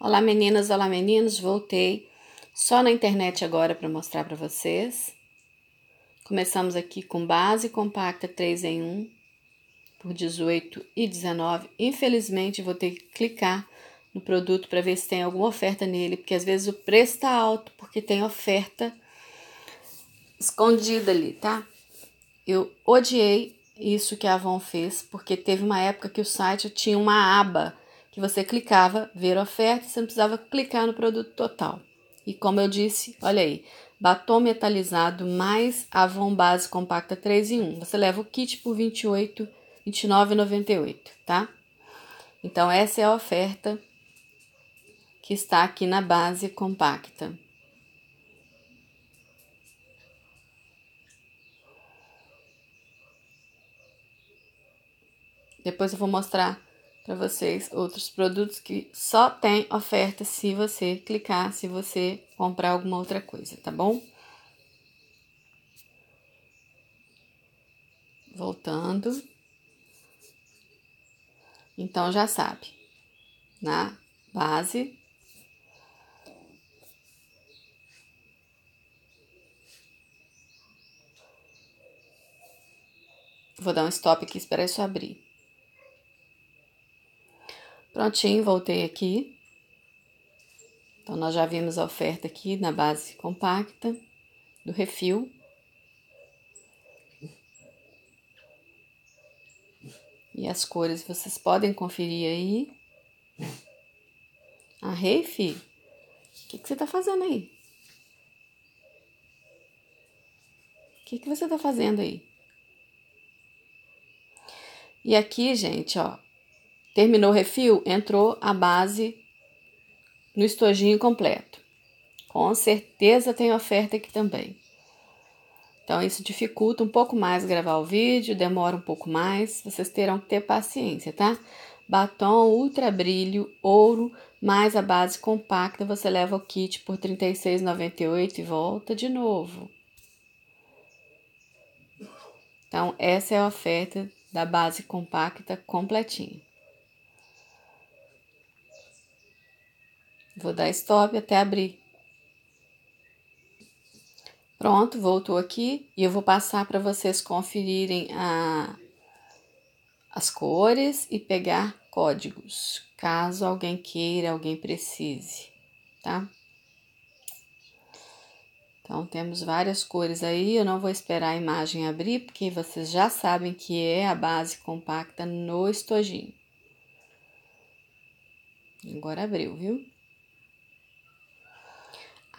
Olá meninas, olá meninos, voltei só na internet agora para mostrar para vocês. Começamos aqui com base compacta 3 em 1 por 18 e 19. Infelizmente vou ter que clicar no produto para ver se tem alguma oferta nele, porque às vezes o preço está alto porque tem oferta escondida ali, tá? Eu odiei isso que a Avon fez, porque teve uma época que o site tinha uma aba que você clicava ver oferta, você não precisava clicar no produto total. E como eu disse, olha aí, batom metalizado mais Avon Base Compacta 3 em 1. Você leva o kit por R$ 29,98, tá? Então essa é a oferta que está aqui na base compacta. Depois eu vou mostrar para vocês outros produtos que só tem oferta se você clicar, se você comprar alguma outra coisa, tá bom? Voltando. Então já sabe, na base Vou dar um stop aqui, espera isso abrir. Prontinho, voltei aqui. Então, nós já vimos a oferta aqui na base compacta do refil. E as cores vocês podem conferir aí. A ah, Reifi, o que, que você está fazendo aí? O que, que você está fazendo aí? E aqui, gente, ó, Terminou o refil, entrou a base no estojinho completo. Com certeza tem oferta aqui também. Então isso dificulta um pouco mais gravar o vídeo, demora um pouco mais, vocês terão que ter paciência, tá? Batom ultra brilho ouro mais a base compacta, você leva o kit por R$ 36,98 e volta de novo. Então essa é a oferta da base compacta completinha. Vou dar stop até abrir. Pronto, voltou aqui e eu vou passar para vocês conferirem a, as cores e pegar códigos, caso alguém queira, alguém precise, tá? Então, temos várias cores aí. Eu não vou esperar a imagem abrir, porque vocês já sabem que é a base compacta no estojinho. Agora abriu, viu?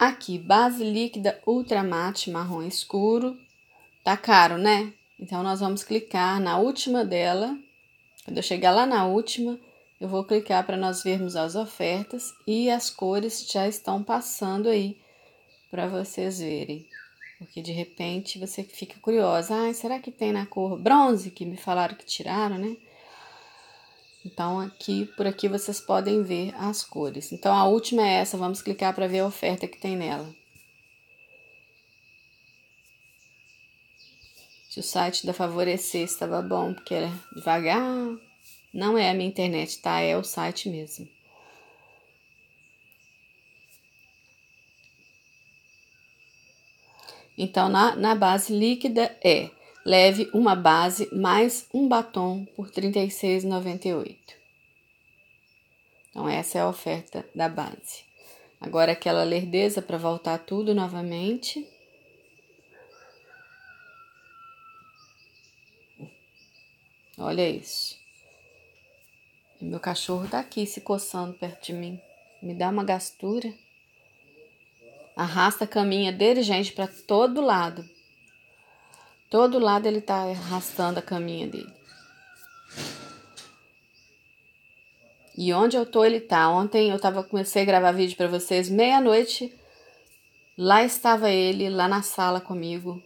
Aqui, base líquida ultramate marrom escuro. Tá caro, né? Então, nós vamos clicar na última dela. Quando eu chegar lá na última, eu vou clicar para nós vermos as ofertas e as cores já estão passando aí para vocês verem. Porque de repente você fica curiosa, ah, será que tem na cor bronze que me falaram que tiraram, né? Então aqui, por aqui vocês podem ver as cores. Então a última é essa, vamos clicar para ver a oferta que tem nela. Se o site da Favorecer estava bom, porque era devagar, não é a minha internet, tá? É o site mesmo. Então, na, na base líquida é Leve uma base mais um batom por R$ 36,98. Então, essa é a oferta da base. Agora, aquela lerdeza para voltar tudo novamente. Olha isso. Meu cachorro tá aqui se coçando perto de mim. Me dá uma gastura. Arrasta a caminha dele, gente, para todo lado. Todo lado ele está arrastando a caminha dele. E onde eu tô, ele tá. Ontem eu tava, comecei a gravar vídeo para vocês, meia-noite. Lá estava ele, lá na sala comigo.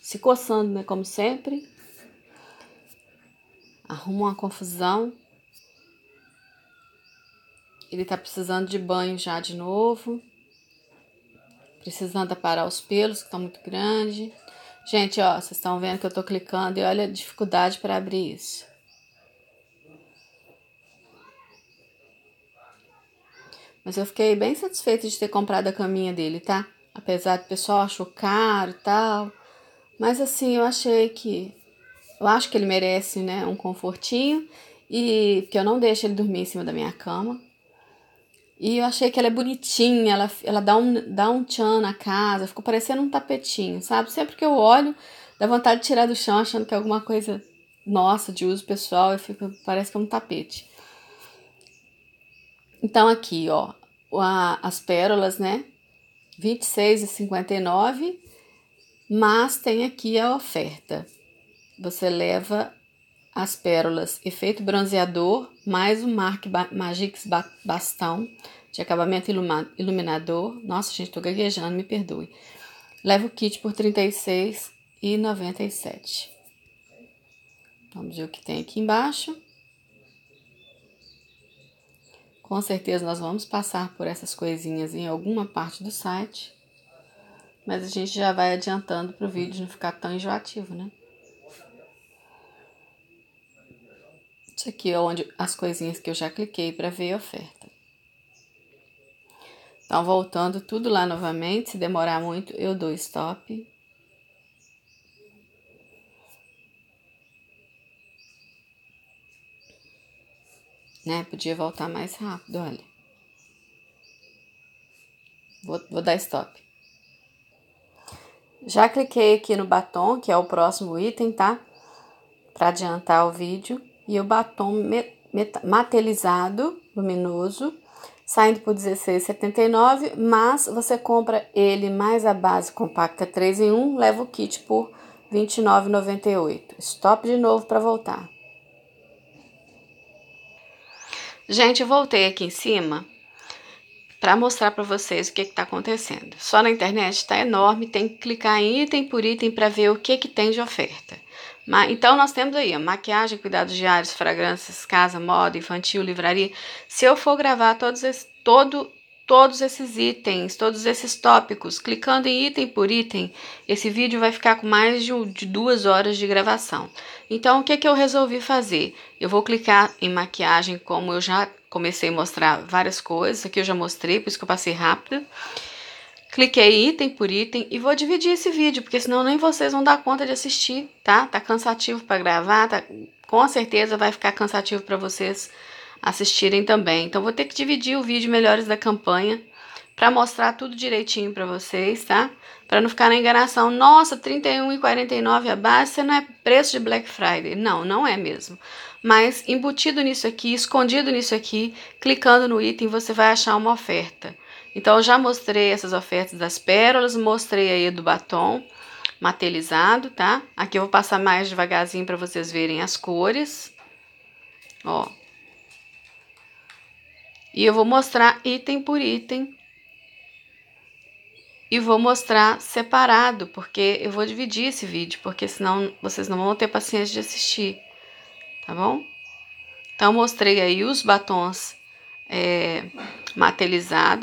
Se coçando, né? Como sempre. Arruma uma confusão. Ele tá precisando de banho já de novo precisando aparar os pelos, que estão tá muito grande. Gente, ó, vocês estão vendo que eu tô clicando e olha a dificuldade para abrir isso. Mas eu fiquei bem satisfeita de ter comprado a caminha dele, tá? Apesar do pessoal achou caro e tal. Mas assim, eu achei que. Eu acho que ele merece, né? Um confortinho. E que eu não deixo ele dormir em cima da minha cama. E eu achei que ela é bonitinha, ela, ela dá, um, dá um tchan na casa, ficou parecendo um tapetinho, sabe? Sempre que eu olho, dá vontade de tirar do chão achando que é alguma coisa nossa, de uso pessoal, eu fico, parece que é um tapete. Então aqui, ó, a, as pérolas, né? 26 e mas tem aqui a oferta. Você leva as pérolas efeito bronzeador mais um Mark Magix Bastão de acabamento iluminador. Nossa, gente, tô gaguejando, me perdoe. Leva o kit por R$ 36,97. Vamos ver o que tem aqui embaixo. Com certeza nós vamos passar por essas coisinhas em alguma parte do site. Mas a gente já vai adiantando para o vídeo não ficar tão enjoativo, né? Isso aqui é onde as coisinhas que eu já cliquei para ver a oferta. Então, voltando tudo lá novamente, se demorar muito, eu dou stop. Né? Podia voltar mais rápido, olha. Vou, vou dar stop. Já cliquei aqui no batom, que é o próximo item, tá? Para adiantar o vídeo e o batom matelizado, luminoso, saindo por R$16,79, mas você compra ele mais a base compacta 3 em 1, leva o kit por R$29,98. Stop de novo para voltar. Gente, voltei aqui em cima para mostrar para vocês o que está acontecendo. Só na internet está enorme, tem que clicar em item por item para ver o que, que tem de oferta. Então, nós temos aí maquiagem, cuidados diários, fragrâncias, casa, moda, infantil, livraria. Se eu for gravar todos esses, todo, todos esses itens, todos esses tópicos, clicando em item por item, esse vídeo vai ficar com mais de, de duas horas de gravação. Então, o que, que eu resolvi fazer? Eu vou clicar em maquiagem, como eu já comecei a mostrar várias coisas, aqui eu já mostrei, por isso que eu passei rápido. Cliquei item por item e vou dividir esse vídeo, porque senão nem vocês vão dar conta de assistir, tá? Tá cansativo para gravar, tá... com certeza vai ficar cansativo para vocês assistirem também. Então vou ter que dividir o vídeo melhores da campanha para mostrar tudo direitinho para vocês, tá? Para não ficar na enganação. Nossa, 31,49 a base, você não é preço de Black Friday. Não, não é mesmo. Mas embutido nisso aqui, escondido nisso aqui, clicando no item, você vai achar uma oferta. Então, eu já mostrei essas ofertas das pérolas, mostrei aí do batom matelizado, tá? Aqui eu vou passar mais devagarzinho para vocês verem as cores. Ó. E eu vou mostrar item por item. E vou mostrar separado, porque eu vou dividir esse vídeo, porque senão vocês não vão ter paciência de assistir, tá bom? Então, mostrei aí os batons é,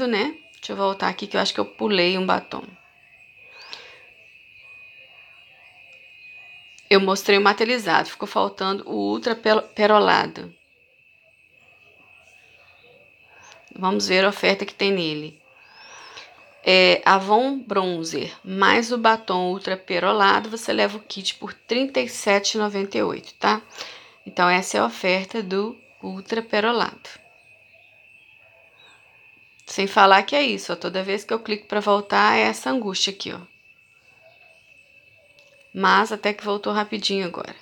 né? Deixa eu voltar aqui que eu acho que eu pulei um batom. Eu mostrei o materializado, ficou faltando o ultra perolado. Vamos ver a oferta que tem nele. É Avon Bronzer mais o batom ultra perolado, você leva o kit por R$ 37,98, tá? Então essa é a oferta do ultra perolado. Sem falar que é isso, ó, toda vez que eu clico para voltar é essa angústia aqui, ó. Mas até que voltou rapidinho agora.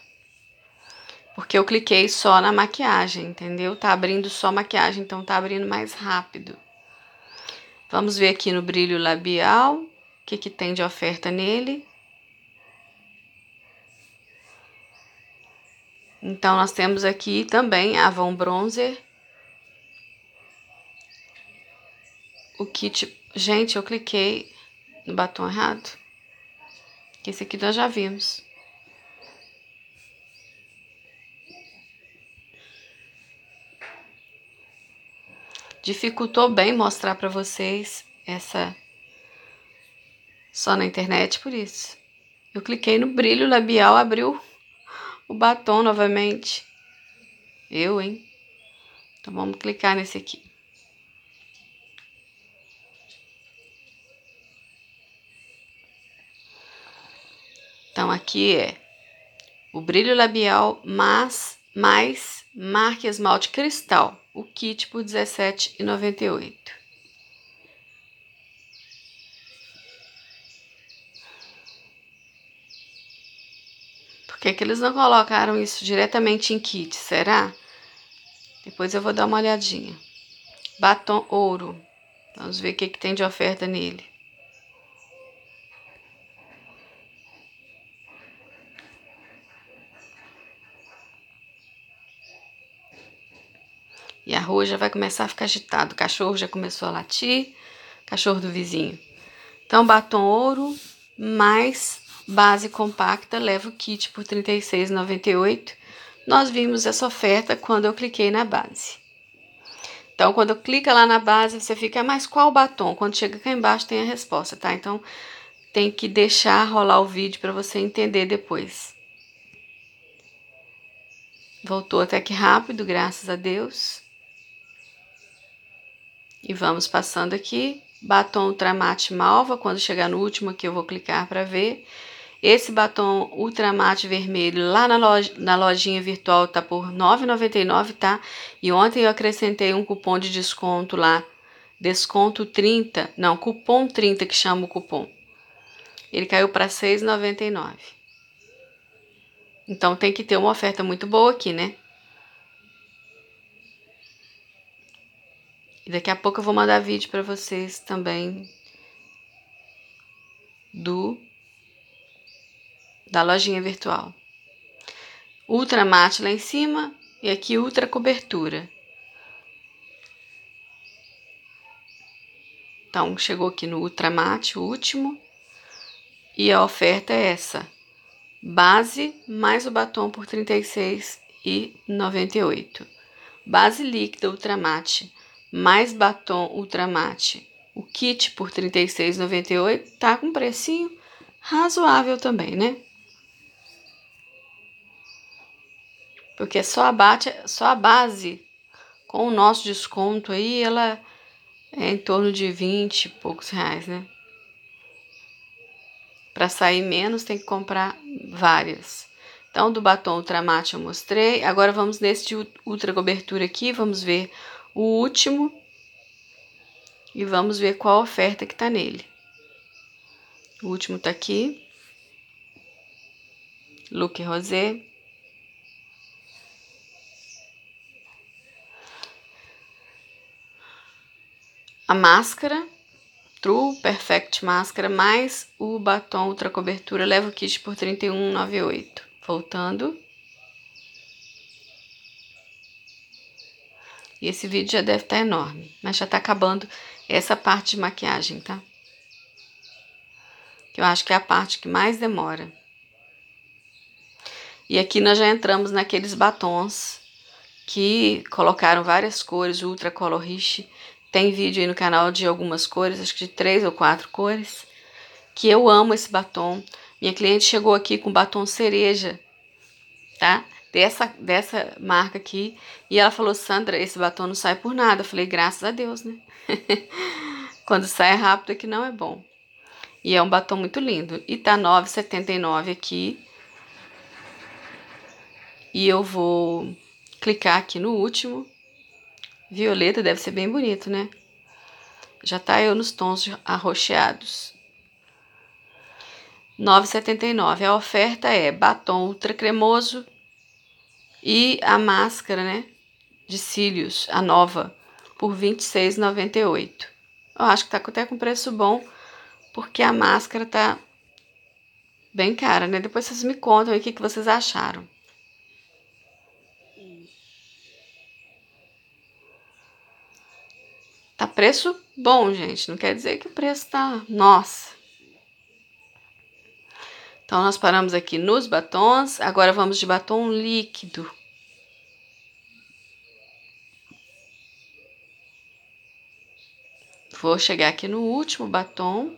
Porque eu cliquei só na maquiagem, entendeu? Tá abrindo só maquiagem, então tá abrindo mais rápido. Vamos ver aqui no brilho labial, o que que tem de oferta nele. Então nós temos aqui também a Avon Bronzer o kit. Gente, eu cliquei no batom errado. Esse aqui nós já vimos. Dificultou bem mostrar para vocês essa só na internet por isso. Eu cliquei no brilho labial, abriu o batom novamente. Eu, hein? Então vamos clicar nesse aqui. Então aqui é o brilho labial mais, mais marca esmalte cristal, o kit por R$17,98. Por que, que eles não colocaram isso diretamente em kit, será? Depois eu vou dar uma olhadinha. Batom ouro. Vamos ver o que, que tem de oferta nele. a rua já vai começar a ficar agitado. O cachorro já começou a latir, cachorro do vizinho. Então, batom ouro mais base compacta leva o kit por R$ 36,98. Nós vimos essa oferta quando eu cliquei na base. Então, quando clica lá na base, você fica, ah, mas qual batom? Quando chega cá embaixo, tem a resposta, tá? Então, tem que deixar rolar o vídeo para você entender depois. Voltou até que rápido, graças a Deus. E vamos passando aqui. Batom Ultramate Malva, quando chegar no último aqui eu vou clicar para ver. Esse batom Ultramate Vermelho lá na, loja, na lojinha virtual tá por R$ 9,99, tá? E ontem eu acrescentei um cupom de desconto lá, desconto 30, não, cupom 30 que chama o cupom. Ele caiu para R$ 6,99. Então tem que ter uma oferta muito boa aqui, né? E daqui a pouco eu vou mandar vídeo para vocês também do da lojinha virtual. Ultra mate lá em cima e aqui ultra cobertura. Então, chegou aqui no ultra mate, o último, e a oferta é essa. Base mais o batom por R$ 36,98. Base líquida ultra mate mais batom Ultramate. O kit por R$ 36,98 tá com um precinho razoável também, né? Porque só a, bate, só a base com o nosso desconto aí, ela é em torno de 20 e poucos reais, né? Para sair menos, tem que comprar várias. Então, do batom Ultramate eu mostrei. Agora vamos nesse de ultra cobertura aqui, vamos ver o último, e vamos ver qual oferta que está nele. O último está aqui. Look Rosé. A máscara, True Perfect Máscara, mais o batom ultra cobertura, leva o kit por R$ 31,98. Voltando. E esse vídeo já deve estar tá enorme, mas já está acabando essa parte de maquiagem, tá? Que eu acho que é a parte que mais demora. E aqui nós já entramos naqueles batons que colocaram várias cores, ultra colorish. Tem vídeo aí no canal de algumas cores, acho que de três ou quatro cores, que eu amo esse batom. Minha cliente chegou aqui com batom cereja, tá? dessa, dessa marca aqui. E ela falou, Sandra, esse batom não sai por nada. Eu falei, graças a Deus, né? Quando sai rápido aqui não é bom. E é um batom muito lindo. E tá 9,79 aqui. E eu vou clicar aqui no último. Violeta deve ser bem bonito, né? Já tá eu nos tons arroxeados. 9,79. A oferta é batom ultra cremoso e a máscara, né? De cílios, a nova, por R$ 26,98. Eu acho que tá até com preço bom, porque a máscara tá bem cara, né? Depois vocês me contam aí o que, que vocês acharam. Tá preço bom, gente. Não quer dizer que o preço tá. Nossa! Então, nós paramos aqui nos batons, agora vamos de batom líquido. Vou chegar aqui no último batom,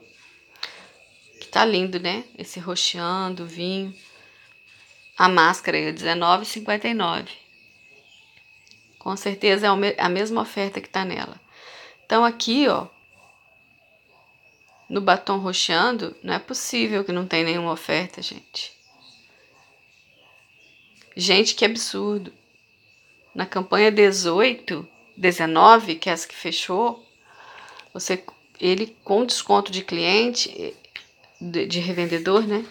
que tá lindo, né? Esse roxeando, vinho. A máscara é R$19,59. Com certeza é a mesma oferta que tá nela. Então, aqui, ó, no batom roxando, não é possível que não tem nenhuma oferta, gente. Gente, que absurdo. Na campanha 18, 19, que é essa que fechou, você ele com desconto de cliente de, de revendedor, né?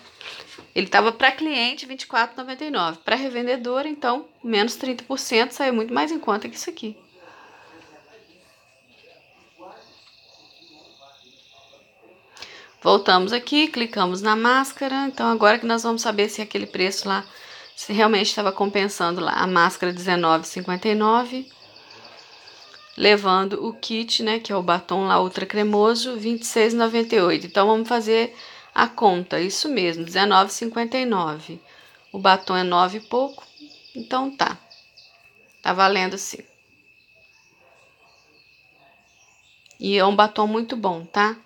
Ele estava para cliente 24,99, para revendedor, então, menos 30%, saiu muito mais em conta que isso aqui. Voltamos aqui, clicamos na máscara. Então, agora que nós vamos saber se aquele preço lá, se realmente estava compensando lá. A máscara R$19,59. Levando o kit, né, que é o batom lá ultra cremoso, R$26,98. Então, vamos fazer a conta. Isso mesmo, R$19,59. O batom é 9 e pouco. Então, tá. Tá valendo sim. E é um batom muito bom, tá?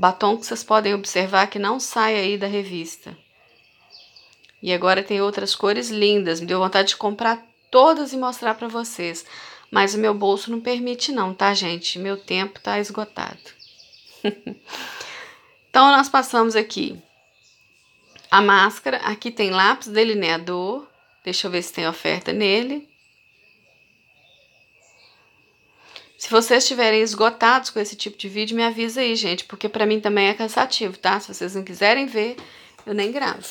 Batom que vocês podem observar que não sai aí da revista. E agora tem outras cores lindas. Me deu vontade de comprar todas e mostrar para vocês. Mas o meu bolso não permite não, tá, gente? Meu tempo tá esgotado. então nós passamos aqui a máscara. Aqui tem lápis delineador. Deixa eu ver se tem oferta nele. Se vocês estiverem esgotados com esse tipo de vídeo, me avisa aí, gente, porque para mim também é cansativo, tá? Se vocês não quiserem ver, eu nem gravo.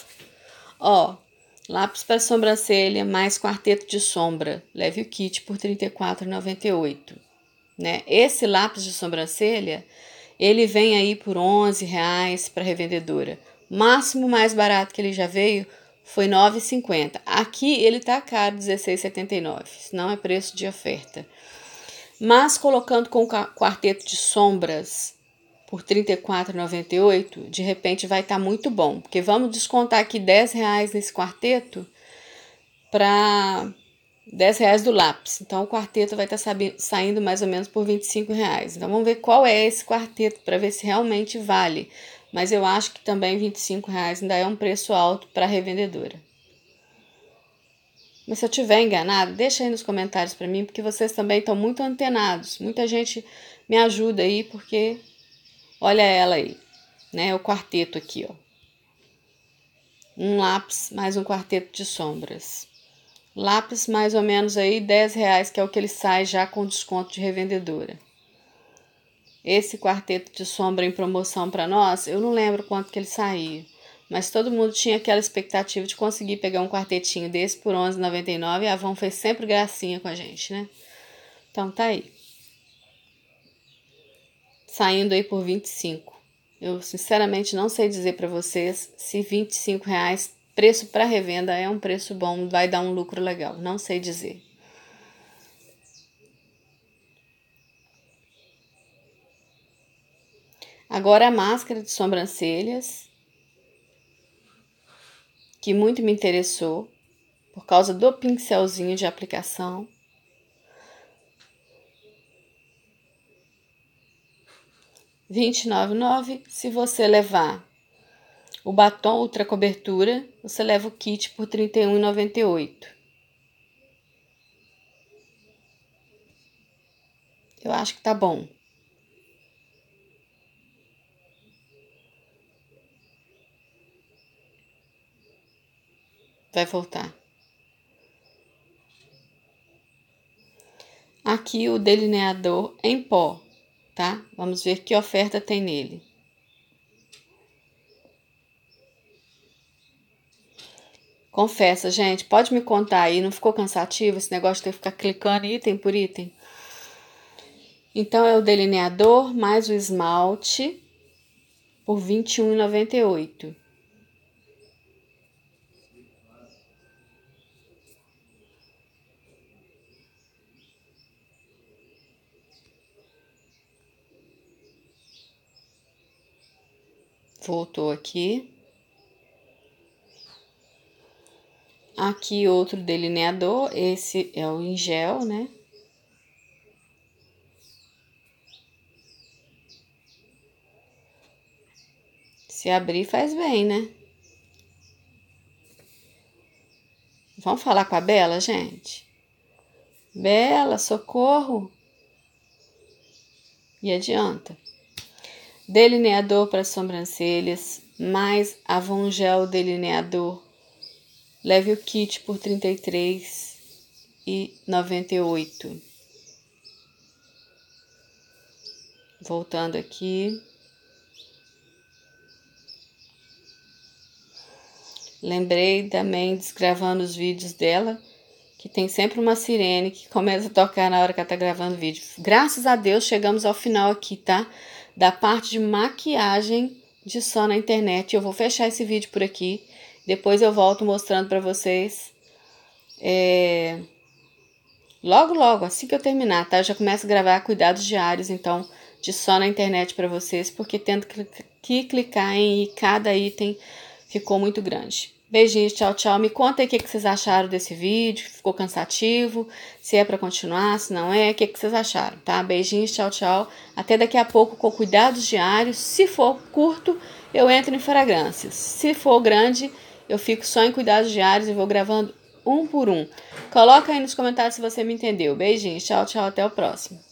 Ó, lápis para sobrancelha mais quarteto de sombra. Leve o kit por R$ 34,98, né? Esse lápis de sobrancelha, ele vem aí por R$ 11,00 para revendedora. máximo mais barato que ele já veio foi 9,50. Aqui ele tá caro, 16,79. Não é preço de oferta mas colocando com o quarteto de sombras por R$ 34,98, de repente vai estar tá muito bom, porque vamos descontar aqui R$ reais nesse quarteto para R$ reais do lápis. Então o quarteto vai estar tá saindo mais ou menos por R$ reais. Então vamos ver qual é esse quarteto para ver se realmente vale. Mas eu acho que também R$ reais ainda é um preço alto para a revendedora. Mas se eu tiver enganado, deixa aí nos comentários para mim, porque vocês também estão muito antenados. Muita gente me ajuda aí, porque olha ela aí, né? O quarteto aqui, ó. Um lápis mais um quarteto de sombras. Lápis mais ou menos aí 10 reais, que é o que ele sai já com desconto de revendedora. Esse quarteto de sombra em promoção para nós, eu não lembro quanto que ele saiu mas todo mundo tinha aquela expectativa de conseguir pegar um quartetinho desse por 11,99 e a Avon fez sempre gracinha com a gente, né? Então tá aí. Saindo aí por 25. Eu sinceramente não sei dizer para vocês se 25 reais preço para revenda é um preço bom, vai dar um lucro legal, não sei dizer. Agora a máscara de sobrancelhas que muito me interessou por causa do pincelzinho de aplicação. R$ 29,9 se você levar o batom ultra cobertura, você leva o kit por R$ 31,98. Eu acho que tá bom. vai voltar. Aqui o delineador em pó, tá? Vamos ver que oferta tem nele. Confessa, gente, pode me contar aí, não ficou cansativo esse negócio de ter que ficar clicando item por item? Então é o delineador mais o esmalte por R$ 21,98. voltou aqui. Aqui outro delineador, esse é o em gel, né? Se abrir faz bem, né? Vamos falar com a Bela, gente? Bela, socorro! E adianta delineador para sobrancelhas, mais Avon Gel delineador. Leve o kit por R$ 33,98. Voltando aqui. Lembrei da Mendes gravando os vídeos dela, que tem sempre uma sirene que começa a tocar na hora que ela tá gravando o vídeo. Graças a Deus chegamos ao final aqui, tá? da parte de maquiagem de só na internet. Eu vou fechar esse vídeo por aqui. Depois eu volto mostrando para vocês. É... Logo, logo, assim que eu terminar, tá? Eu já começo a gravar cuidados diários, então, de só na internet para vocês, porque tendo que clicar em cada item ficou muito grande. Beijinhos, tchau, tchau. Me conta aí o que, que vocês acharam desse vídeo, ficou cansativo, se é para continuar, se não é, o que, que vocês acharam, tá? Beijinhos, tchau, tchau. Até daqui a pouco com cuidados diários. Se for curto, eu entro em fragrâncias. Se for grande, eu fico só em cuidados diários e vou gravando um por um. Coloca aí nos comentários se você me entendeu. Beijinhos, tchau, tchau, até o próximo.